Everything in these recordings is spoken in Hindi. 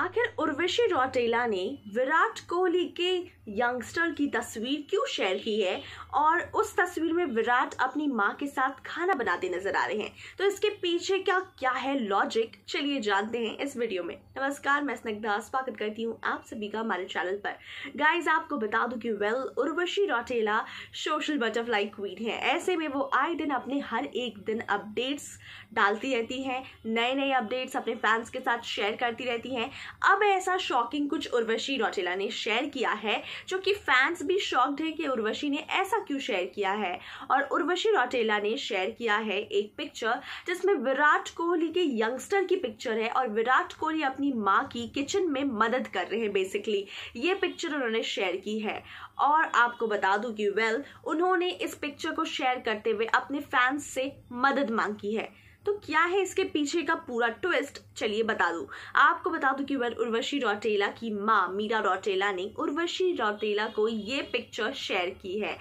आखिर उर्वशी रौटेला ने विराट कोहली के यंगस्टर की तस्वीर क्यों शेयर की है और उस तस्वीर में विराट अपनी माँ के साथ खाना बनाते नजर आ रहे हैं तो इसके पीछे क्या क्या है लॉजिक चलिए जानते हैं इस वीडियो में नमस्कार मैं स्नग्धा स्वागत करती हूँ आप सभी का हमारे चैनल पर गाइज आपको बता दूं कि well Urvashi Rautela social butterfly queen है ऐसे में वो आए दिन अपने हर एक दिन अपडेट्स डालती रहती हैं नए नए अपडेट्स अपने फैंस के साथ शेयर करती रहती हैं अब ऐसा शॉकिंग कुछ उर्वशी रौटेला ने शेयर किया है जो कि फैंस भी शॉक्ड है कि उर्वशी ने ऐसा क्यों शेयर किया है और उर्वशी रौटेला ने शेयर किया है एक पिक्चर जिसमें विराट कोहली के यंगस्टर की पिक्चर है और विराट कोहली अपनी माँ की किचन में मदद कर रहे हैं बेसिकली ये पिक्चर उन्होंने शेयर की है और आपको बता दूं कि वेल उन्होंने इस पिक्चर को शेयर करते हुए अपने फैंस से मदद मांगी है तो क्या है इसके पीछे का पूरा ट्विस्ट चलिए बता दूं आपको बता दूं कि वह उर्वशी रौटेला की माँ मीरा रौटेला ने उर्वशी रौटेला को ये पिक्चर शेयर की है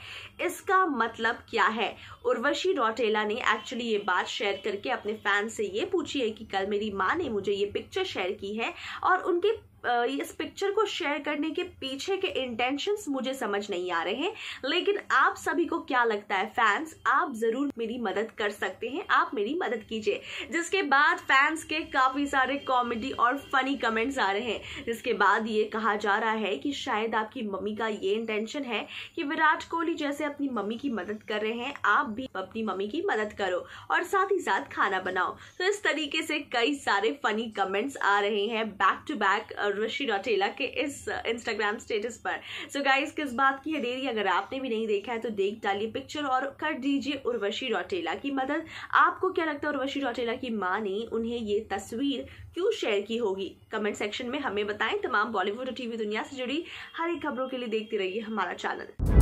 इसका मतलब क्या है उर्वशी रौटेला ने एक्चुअली ये बात शेयर करके अपने फैन से ये पूछी है कि कल मेरी माँ ने मुझे ये पिक्चर शेयर की है और उनके इस पिक्चर को शेयर करने के पीछे के इंटेंशंस मुझे समझ नहीं आ रहे हैं लेकिन आप सभी को क्या लगता है फैंस आप जरूर मेरी मदद कर सकते हैं आप मेरी मदद कीजिए जिसके बाद फैंस के काफी सारे कॉमेडी और फनी कमेंट्स आ रहे हैं जिसके बाद ये कहा जा रहा है कि शायद आपकी मम्मी का ये इंटेंशन है कि विराट कोहली जैसे अपनी मम्मी की मदद कर रहे हैं आप भी अपनी मम्मी की मदद करो और साथ ही साथ खाना बनाओ तो इस तरीके से कई सारे फनी कमेंट्स आ रहे हैं back to back Rishi Rautela के इस इंस्टाग्राम uh, स्टेटस पर सो so गाइस किस बात की है देरी अगर आपने भी नहीं देखा है तो देख डालिए पिक्चर और कर दीजिए उर्वशी रौटेला की मदद आपको क्या लगता है उर्वशी रौटेला की माँ ने उन्हें ये तस्वीर क्यों शेयर की होगी कमेंट सेक्शन में हमें बताएं तमाम बॉलीवुड और टीवी दुनिया से जुड़ी हर एक खबरों के लिए देखते रहिए हमारा चैनल